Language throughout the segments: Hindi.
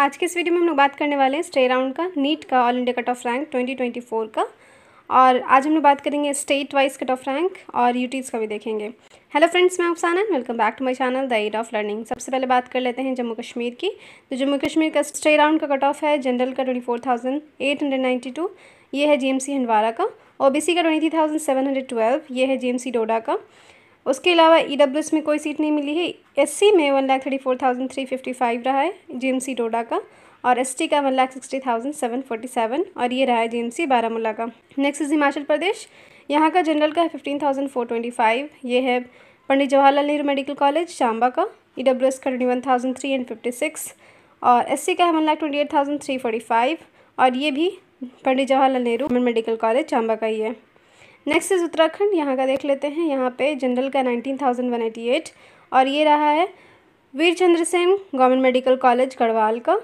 आज के इस वीडियो में हम लोग बात करने वाले हैं स्टे राउंड का नीट का all India cut off rank 2024 का और आज हम लोग बात करेंगे state wise cut off rank और यूटीज़ का भी देखेंगे हेलो फ्रेंड्स मैं Afsana welcome back to my channel the aid of learning सबसे पहले बात कर लेते हैं जम्मू कश्मीर की तो जम्मू कश्मीर का स्टे राउंड का कट ऑफ है जनरल का twenty four thousand eight hundred ninety two ये है जी हंडवारा का ओबीसी का twenty three thousand seven hundred twelve ये है जी डोडा का उसके अलावा ई डब्ल्यू एस में कोई सीट नहीं मिली है एस सी में one lakh thirty four thousand three fifty five रहा है जी एम सी डोडा का और एस टी का one lakh sixty thousand seven forty seven और ये रहा है जी एम सी बारामूला का नेक्स्ट इज हिमाचल प्रदेश यहाँ का जनरल का है fifteen thousand four twenty five ये है पंडित जवाहरलाल नेहरू मेडिकल कॉलेज शाम्बा का ई e एस का twenty one thousand three and fifty six और एस सी का है one lakh twenty eight thousand three forty five और ये भी पंडित जवाहरलाल नेहरू मेडिकल कॉलेज चांबा का ही है नेक्स्ट इज़ उत्तराखंड यहाँ का देख लेते हैं यहाँ पे जनरल का nineteen thousand one eighty eight और ये रहा है Veer Chandra Sen government medical college Garhwal का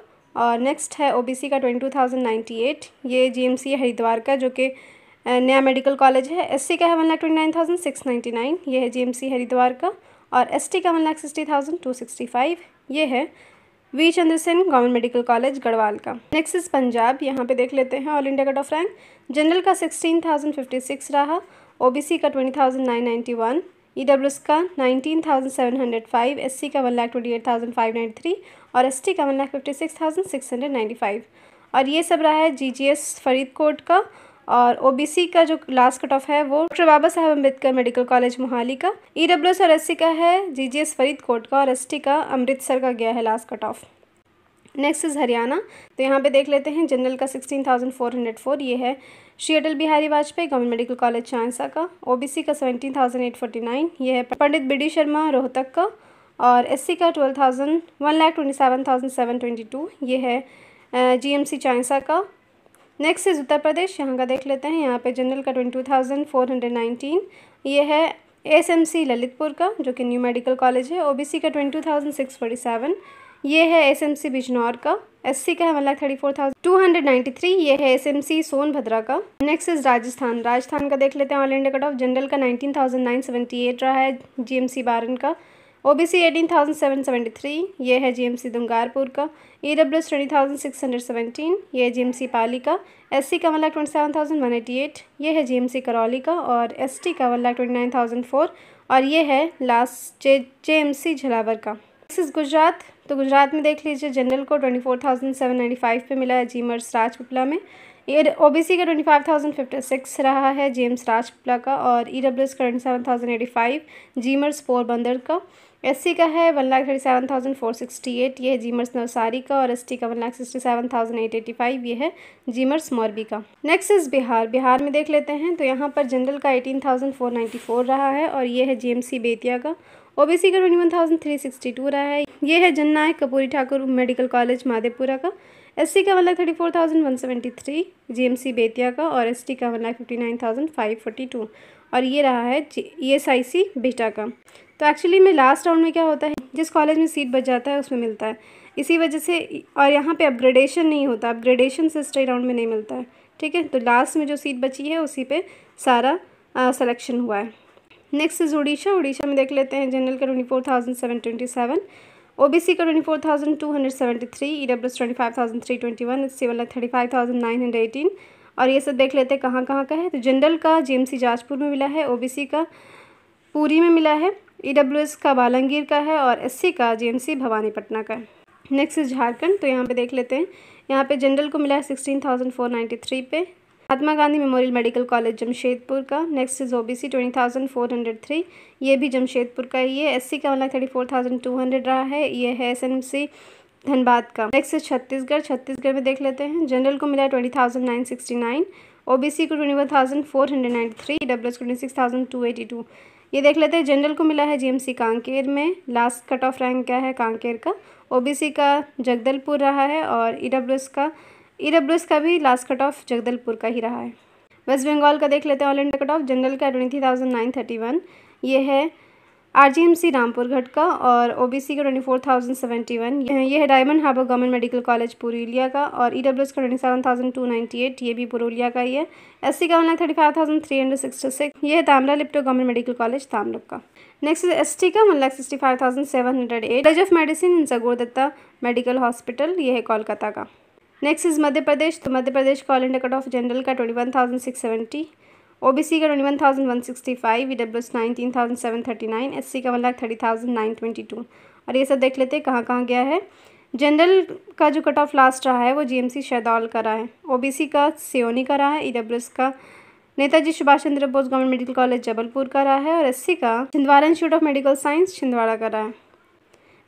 और नेक्स्ट है ओबीसी का twenty two thousand ninety eight ये जीएमसी हरिद्वार का जो कि नया मेडिकल कॉलेज है एस का है one lakh twenty nine thousand six ninety nine ये है जी हरिद्वार का और एस का one lakh sixty thousand two sixty five ये है V Chandra Sen government medical college Garhwal का नेक्स्ट इज पंजाब यहाँ पे देख लेते हैं all India cut off rank general का सिक्सटीन थाउजेंड फिफ्टी सिक्स रहा सी का twenty thousand nine ninety one E S का nineteen thousand seven hundred five S C का one lakh twenty eight thousand five nine three और एस टी का one lakh fifty six thousand six hundred ninety five और ये सब रहा है जी जी एस फरीदकोट का और ओबीसी का जो लास्ट कट ऑफ है वो डॉक्टर बाबा साहब अम्बेडकर मेडिकल कॉलेज मोहाली का ई डब्ल्यू एस और एस सी का है जी जी एस फरीदकोट का और एस टी का अमृतसर का गया है last cut off next is Haryana तो यहाँ पे देख लेते हैं जनरल का sixteen thousand four hundred four ये है Shri Atal Bihari Vajpayee government medical college Chansa का ओबीसी का seventeen thousand eight forty nine ये है पंडित बी डी शर्मा रोहतक का और एससी का twelve thousand one lakh twenty seven thousand seven twenty two ये है जीएमसी चांसा का नेक्स्ट इज़ उत्तर प्रदेश यहाँ का देख लेते हैं यहाँ पे जनरल का twenty two thousand four hundred nineteen ये है एसएमसी ललितपुर का जो कि न्यू मेडिकल कॉलेज है ओबीसी का twenty two thousand six forty seven ये है एसएमसी बिजनौर का एससी का है one thirty four thousand two hundred ninety three ये है एसएमसी सोनभद्रा का नेक्स्ट इज राजस्थान राजस्थान का देख लेते हैं all India cut off general का nineteen thousand nine seventy eight रहा है सी बारन का ओबीसी थ्री ये है जीएमसी दुंगारपुर का E S twenty thousand six hundred seventeen ये है जीएमसी पाली का एस सी का one lakh twenty seven thousand one eighty eight ये है जीएमसी करौली का और एस टी का one lakh twenty nine thousand four और ये है लास्ट जे जे एम सी झलावर का इज गुजरात तो गुजरात में देख लीजिए जनरल को twenty four thousand seven ninety five पर मिला है जीमर्स राजपिपला में ये सी का twenty five thousand fifty six रहा है जेम्स राजपिपला का और ई डब्ल्यू एस का twenty seven thousand eighty five GMERS Porbandar का एस का है one lakh thirty seven thousand four sixty eight ये है जीमर्स नवसारी का और एस का one lakh sixty seven thousand eight eighty five ये है जीमर्स मौरबी का नेक्स्ट इज़ बिहार बिहार में देख लेते हैं तो यहाँ पर जनरल का eighteen thousand four ninety four रहा है और ये है जी बेतिया का ओ बी सी का twenty one thousand three sixty two रहा है ये है जननायक कपूरी ठाकुर मेडिकल कॉलेज माधेपुरा का एस सी का one lakh thirty four thousand one seventy three G M C Bettiah का और एस टी का one lakh fifty nine thousand five forty two और ये रहा है ई एस आई सी बेटा का तो एक्चुअली में लास्ट राउंड में क्या होता है जिस कॉलेज में सीट बच जाता है उसमें मिलता है इसी वजह से और यहाँ पे अपग्रेडेशन नहीं होता अपग्रेडेशन स्टे राउंड में नहीं मिलता है ठीक है तो लास्ट में जो सीट बची है उसी पे सारा सिलेक्शन हुआ है नेक्स्ट इज़ उड़ीसा उड़ीसा में देख लेते हैं जनरल का twenty four thousand seven twenty seven O B C का twenty four thousand two hundred seventy three E W twenty five thousand three twenty one civil thirty five thousand nine hundred eighteen और ये सब देख लेते हैं कहाँ कहाँ का है तो जनरल का जेएमसी जाजपुर में मिला है ओबीसी का पूरी में मिला है ईडब्ल्यूएस का बालंगीर का है और एससी का जेएमसी भवानीपटना का है नेक्स्ट झारखंड तो यहाँ पे देख लेते हैं यहाँ पे जनरल को मिला है sixteen thousand four ninety three पे Mahatma Gandhi memorial medical college Jamshedpur का next is OBC twenty thousand four hundred three ये भी जमशेदपुर का ही है एससी का वन मतलब lakh thirty four thousand two hundred रहा है ये है एसएमसी धनबाद का नेक्स्ट छत्तीसगढ़ छत्तीसगढ़ में देख लेते हैं जनरल को मिला twenty thousand nine sixty nine O C को twenty one thousand four hundred ninety three W को twenty six thousand two eighty two ये देख लेते हैं जनरल को मिला है जीएमसी कांकेर में लास्ट कट ऑफ रैंक क्या है कांकेर का ओबीसी का जगदलपुर रहा है और ईडब्ल्यूएस e का ईडब्ल्यूएस e का भी लास्ट कट ऑफ जगदलपुर का ही रहा है वेस्ट बंगाल का देख लेते हैं all India cut off general का twenty thousand nine thirty one ये है आरजीएमसी रामपुर घट का और ओबीसी का twenty four thousand seventy one ये है Diamond Harbour government medical college Purulia का और ई डब्ल्यू एस का twenty seven thousand two ninety eight ये भी पुरुलिया का ही है एस सी का one lakh thirty five thousand three hundred sixty six ये है तामरा लिप्टो गवर्नमेंट मेडिकल कॉलेज तामलुक का नेक्स्ट एस टी का one lakh sixty five thousand seven hundred eight college of medicine Sagore Dutta medical hospital ये है कोलकाता का नेक्स्ट इज़ मध्य प्रदेश तो मध्य प्रदेश का all India cut off general का twenty one thousand six seventy O B C का twenty one thousand one sixty five E W S nineteen thousand seven thirty nine S C का one lakh thirty thousand nine twenty two और ये सब देख लेते हैं कहाँ कहाँ गया है जनरल का जो कट ऑफ लास्ट रहा है वो जी एम सी शहदौल का रहा है ओ बी सी का सियोनी का रहा है ई e एस का Netaji Subhash Chandra Bose government medical college Jabalpur का रहा है और एस सी का Chhindwara institute of medical science Chhindwara का रहा है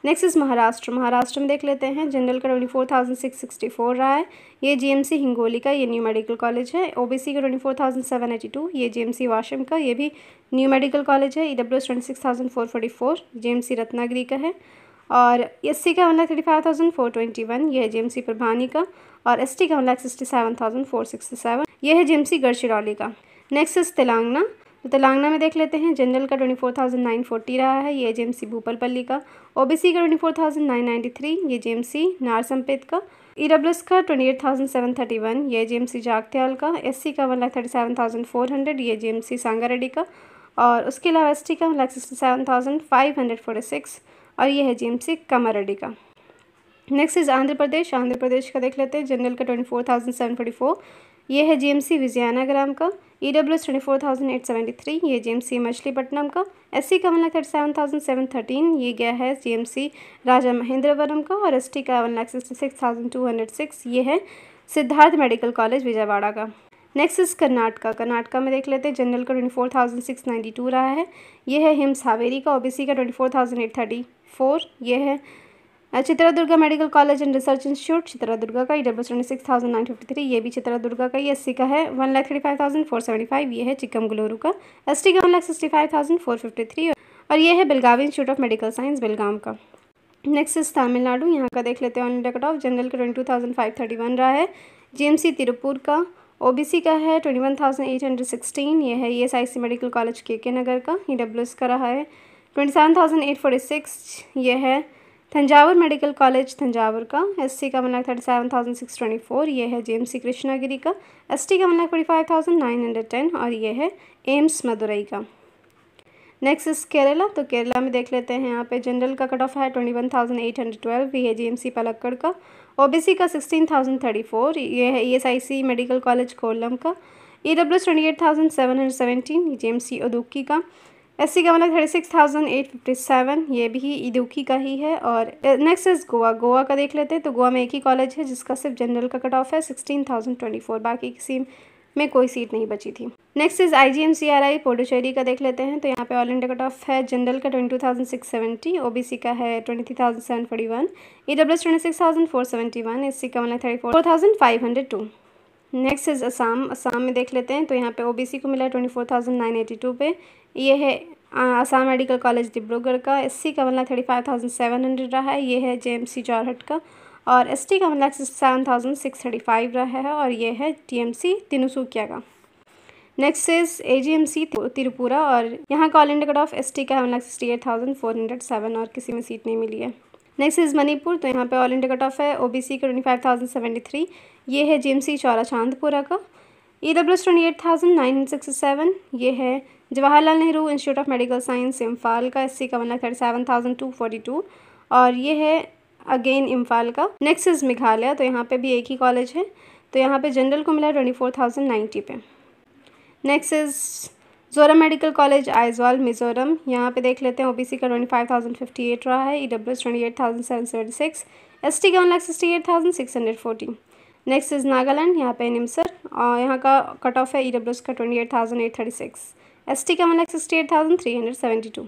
नेक्स्ट इस महाराष्ट्र महाराष्ट्र में देख लेते हैं जनरल का twenty four thousand six sixty four रहा है ये जीएमसी हिंगोली का ये न्यू मेडिकल कॉलेज है ओबीसी का twenty four thousand seven eighty two ये जीएमसी वाशिम का ये भी न्यू मेडिकल कॉलेज है E W S twenty six thousand four forty four G Ratnagiri का है और एस सी का one lakh thirty five thousand four twenty one ये है जी प्रभानी का और एस टी का one lakh sixty seven thousand four sixty seven ये है जी एम सी गढ़चिरौली का नेक्स्ट इज तेलंगाना तो तेलंगाना में देख लेते हैं जनरल का twenty four thousand nine forty रहा है ये जेएमसी भूपलपल्ली का ओबीसी का twenty four thousand nine ninety three ये जेएमसी नारसंपेत का ई का twenty eight thousand seven thirty one ये जेएमसी जागत्याल का एससी का one lakh thirty seven thousand four hundred ये जेएमसी सांगारेड्डी का और उसके अलावा एस का one lakh sixty seven thousand five hundred forty six और ये है जेएमसी कमारेड्डी का नेक्स्ट इज़ आंध्र प्रदेश आंध्र प्रदेश का देख लेते हैं जनरल का twenty four thousand seven forty four ये है जेएमसी ग्राम का E W S twenty four thousand eight seventy three ये जी एम सी मछलीपट्टनम का एस सी का one lakh thirty seven thousand seven thirteen ये गया है जी एम सी राजा महेंद्रवरम का और एस टी का one lakh sixty six thousand two hundred six ये है सिद्धार्थ मेडिकल कॉलेज विजयवाड़ा का नेक्स्ट इस कर्नाटका कर्नाटका में देख लेते हैं जनरल का twenty four thousand six ninety two रहा है ये है हिम्स हावेरी का ओबीसी का twenty four thousand eight thirty four ये है Chitradurga medical college and research institute Chitradurga का E twenty six thousand nine fifty three ये भी चित्रदुर्ग का ही एस का है one lakh thirty five thousand four seventy five ये है चिकमगलूरू का एस का one lakh sixty five thousand four fifty three और ये है Belagavi institute of medical science Belgaum का नेक्स्ट इस तमिलनाडु यहाँ का देख लेते हैं ऑन रेकॉर्ड ऑफ जनरल का twenty two thousand five thirty one रहा है सी तिरुपुर का सी का है twenty one thousand eight hundred sixteen ये है E S I C medical college K K नगर का ई डब्ल्यू एस का रहा है twenty seven thousand eight forty six ये है थंजावर मेडिकल कॉलेज थंजावर का एस सी का one lakh thirty seven thousand six twenty four ये है जे एम सी कृष्णागिरी का एस टी का one lakh forty five thousand nine hundred ten और ये है एम्स मदुरई का नेक्स्ट इस केरला तो केरला में देख लेते हैं यहाँ पे जनरल का कट ऑफ है twenty one thousand eight hundred twelve ये है सी पलक्कड़ का सी का सिक्सटीन थाउजेंड थर्टी फोर ये है E S I C medical college Kollam का E W twenty eight thousand seven hundred seventeen G M C Idukki का एस सी का वाला thirty six thousand eight fifty seven ये भी इदुकी का ही है और नेक्स्ट इज गोवा गोवा का देख लेते हैं तो गोवा में एक ही कॉलेज है जिसका सिर्फ जनरल का कट ऑफ है सिक्सटीन थाउजेंड ट्वेंटी फोर बाकी किसी में कोई सीट नहीं बची थी next is I G M C R I Puducherry का देख लेते हैं तो यहाँ पे ऑल इंडिया कट ऑफ है जनरल का twenty two thousand six seventy O B C का है twenty three thousand seven forty one E W S twenty six thousand four seventy one S C का वाला thirty four thousand five hundred two next is Assam Assam में देख लेते हैं तो यहाँ पे ओबीसी को मिला twenty four thousand nine eighty two पे ये है आसाम मेडिकल कॉलेज डिब्रूगढ़ का एस सी का one thirty five thousand seven hundred रहा है ये है जे एम सी जौरहट का और एस टी का one lakh seven thousand six thirty five रहा है और ये है टी एम सी तिनुसुकिया का next is A G M C Tripura और यहाँ का all India cut off S T का one lakh sixty eight thousand four hundred seven और किसी में सीट नहीं मिली है नेक्स्ट इज़ मणिपुर तो यहाँ पे ऑल इंडिया कट ऑफ है ओ बी सी का twenty five thousand seventy three ये है G M C Churachandpur का E W S twenty eight thousand nine sixty seven ये है Jawaharlal Nehru institute of medical science Imphal का एस सी का one lakh thirty seven thousand two forty two और ये है अगेन इम्फाल का नेक्स्ट इज़ मेघालय तो यहाँ पे भी एक ही कॉलेज है तो यहाँ पे जनरल को मिला ट्वेंटी फोर थाउजेंड नाइन्टी पे next is Zoram medical college Aizawl Mizoram यहाँ पे देख लेते हैं ओ का twenty five thousand fifty eight रहा है E W S twenty eight thousand seven seventy six S T का one lakh sixty eight thousand six hundred forty next is Nagaland यहाँ पे निम्सर और यहाँ का कट ऑफ है ई डब्ल्यू एस का twenty eight thousand eight thirty six S T का one lakh sixty eight thousand three hundred seventy two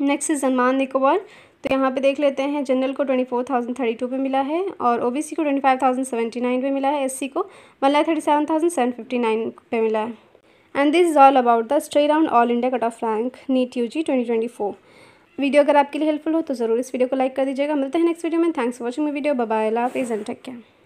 next is Andaman Nicobar तो यहाँ पे देख लेते हैं जनरल को twenty four thousand thirty two पर मिला है और ओ बी सी को twenty five thousand seventy nine पे मिला है एस सी को one lakh thirty seven thousand seven fifty nine पे मिला है and this is all about the stray round all India cut off rank NEET U G twenty twenty four video अगर आपके लिए हेल्पफुल हो तो ज़रूर इस वीडियो को लाइक कर दीजिएगा मिलते हैं नेक्स्ट वीडियो में thanks for watching video bye laugh and take care